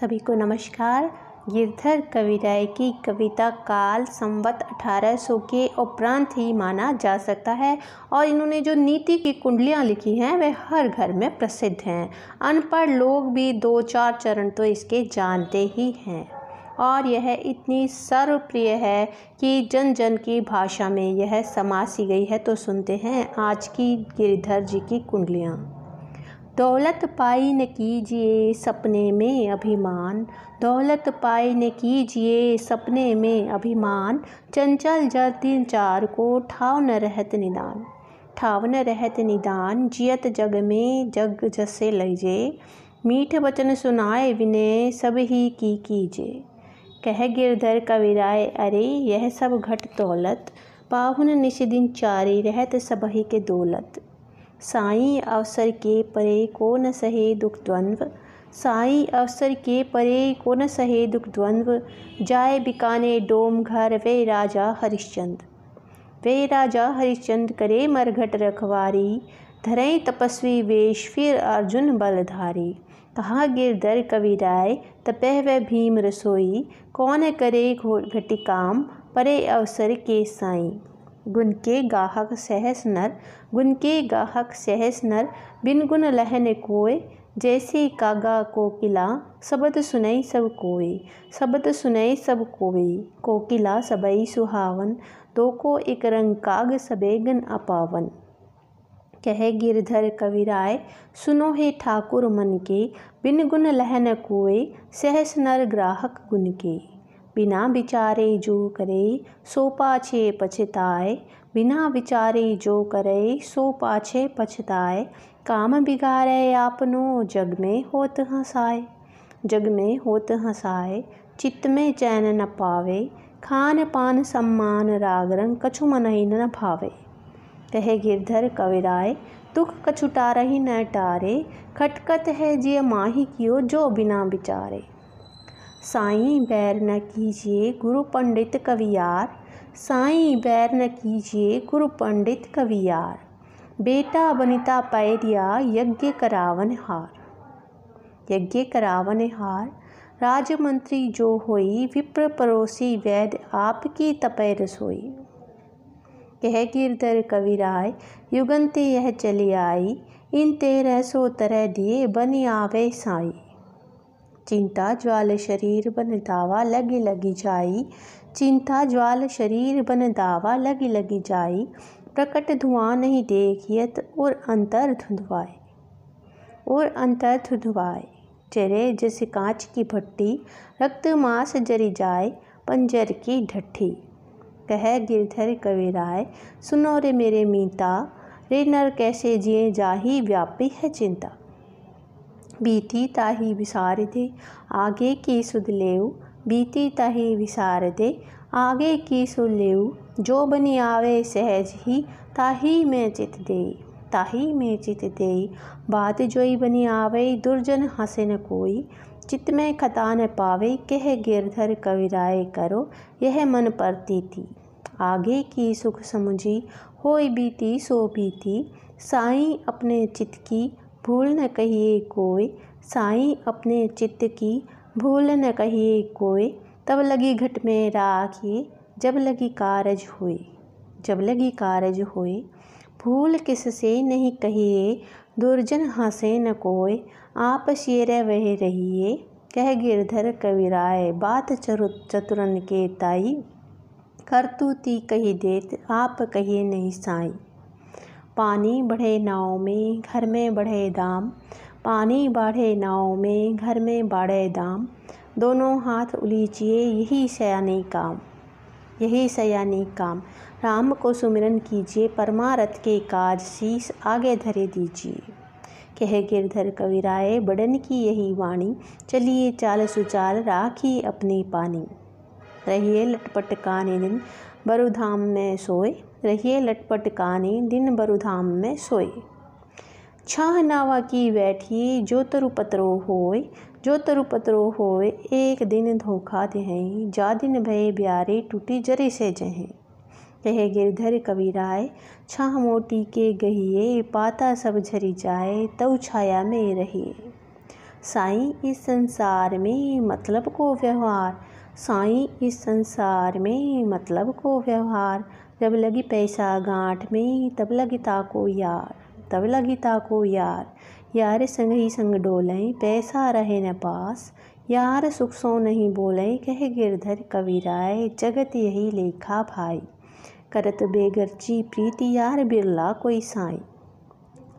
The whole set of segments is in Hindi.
सभी को नमस्कार गिरधर कविराय की कविता काल संवत 1800 के उपरांत ही माना जा सकता है और इन्होंने जो नीति की कुंडलियाँ लिखी हैं वे हर घर में प्रसिद्ध हैं अनपढ़ लोग भी दो चार चरण तो इसके जानते ही हैं और यह इतनी सर्वप्रिय है कि जन जन की भाषा में यह समासी गई है तो सुनते हैं आज की गिरधर जी की कुंडलियाँ दौलत पाई न कीजिए सपने में अभिमान दौलत पाई न कीजिए सपने में अभिमान चंचल जतिन चार को ठाव न रहत निदान ठाव न रहत निदान जियत जग में जग जसे लजे मीठ वचन सुनाए विनय सब ही की कीजे कह गिरधर कविराय अरे यह सब घट दौलत पाहुन निश दिन चारी रहत सब ही के दौलत साई अवसर के परे को न सहे दुख द्वंद्व साई अवसर के परे को न सहे दुख द्वंद्व जाए बिकाने डोम घर वे राजा हरिश्चंद वे राजा हरिश्चंद करे मरघट रखवारी धरई तपस्वी वेश फिर अर्जुन बलधारी कहा गिरधर कविराय तपह व भीम रसोई कौन करे घटी काम परे अवसर के साई गुन के गाहक सहस नर गुन के गाहक सहस नर बिन गुन लहन कोय जैसे कागा कोकिला सबद सुनई सब कोय सबद सुनई सब कोई कोकिला सबई सुहावन दो को एक रंग काग गन अपावन कह गिरधर कविराय सुनो हे ठाकुर मन के बिन गुन लहन कोय सहस नर ग्राहक गुन के बिना विचारे जो करे सो पाछे पछताए बिना विचारे जो करे सो पाछे पछताए काम बिगाड़े आपनो जग में होत हंसाए जग में होत हंसाए चित्त में चैन न पावे खान पान सम्मान राग रंग कछु मन ही न भावे कहे गिरधर कविराय दुख कछु टारही न टारे खटकत है जिय माही कियो जो बिना बिचारे साईं बैर न कीजिए गुरु पंडित कवियार साईं बैर न कीजिए गुरु पंडित कवियार बेटा बनिता पैरिया यज्ञ करावन हार यज्ञ करावन हार राजमंत्री जो होई विप्र परोसी वैद आपकी तपय रसोई कह गिरधर कविराय युगंते यह चली आई इन तेरह सो तरह दिए बन आवे साई चिंता ज्वाल शरीर बन दावा लगी लगी जाई चिंता ज्वाल शरीर बन दावा लगी लगी जाई प्रकट धुआं नहीं देखियत और अंतर धुंधवाए और अंतर धुंधवाए चरे जिस कांच की भट्टी रक्त मांस जरी जाए पंजर की ढट्ठी कह गिरधर कविराय सुनो रे मेरे मीता रे नर कैसे जिए जाही व्यापी है चिंता बीती विसार विसारदे आगे की सुध ले बीती विसार विसारदे आगे की सुध ले जो बनी आवे सहज ही ताही में चित दे ताही में चित दे बात जोई बनी आवे दुर्जन हंसे न कोई चित में खता न पावे कह गिरधर कविराय करो यह मन परती थी आगे की सुख समझी होई बीती सो बीती साई अपने चित की भूल न कहिए कोई साईं अपने चित्त की भूल न कहिए कोई तब लगी घट में राखी जब लगी कारज हुई जब लगी कारज हुई भूल किससे नहीं कहिए दुर्जन हंसे न कोय आप शेर वह रहिए कह गिरधर कविराय बात चरु चतुरन के ताई करतूती कही देत आप कहिए नहीं साई पानी बढ़े नाव में घर में बढ़े दाम पानी बाढ़े नाव में घर में बाढ़े दाम दोनों हाथ उलीचिए यही सयानी काम यही सयानी काम राम को सुमिरन कीजिए परमारथ के काज शीस आगे धरे दीजिए कह गिरधर कविराय बड़न की यही वाणी चलिए चाल सुचाल राखी अपनी पानी रहिए लटपट काने दिन बरुधाम में सोए रहिए लटपट काने दिन बरुधाम में सोए छह नावा की बैठी जो तरु पत्रो होए जो तरु पत्रो होए एक दिन धोखा देहई जा दिन भय ब्यारे टूटी जरे से जहें रहे गिरधर कबीराय छह मोटी के गहिए पाता सब झरी जाए तव छाया में रहिए साई इस संसार में मतलब को व्यवहार साई इस संसार में मतलब को व्यवहार जब लगी पैसा गांठ में तब लगी ताको यार तब लगी ताको यार यार संग ही संग डोलें पैसा रहे न पास यार सुख सो नहीं बोलें कह गिरधर कविराय जगत यही लेखा भाई करत बेगरची प्रीति यार बिरला कोई साई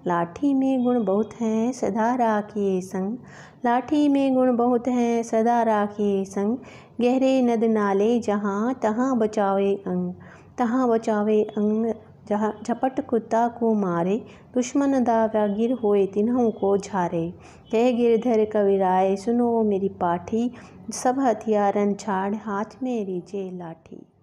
लाठी में गुण बहुत हैं सदा राखिए संग लाठी में गुण बहुत हैं सदा राखिए संग गहरे नद नाले जहाँ तहाँ बचावे अंग तहाँ बचावे अंग जहाँ झपट कुत्ता को मारे दुश्मन दावा गिर होए तिन्हों को झारे कह गिरधर कविराय सुनो मेरी पाठी सब हथियारन छाड़ हाथ में जे लाठी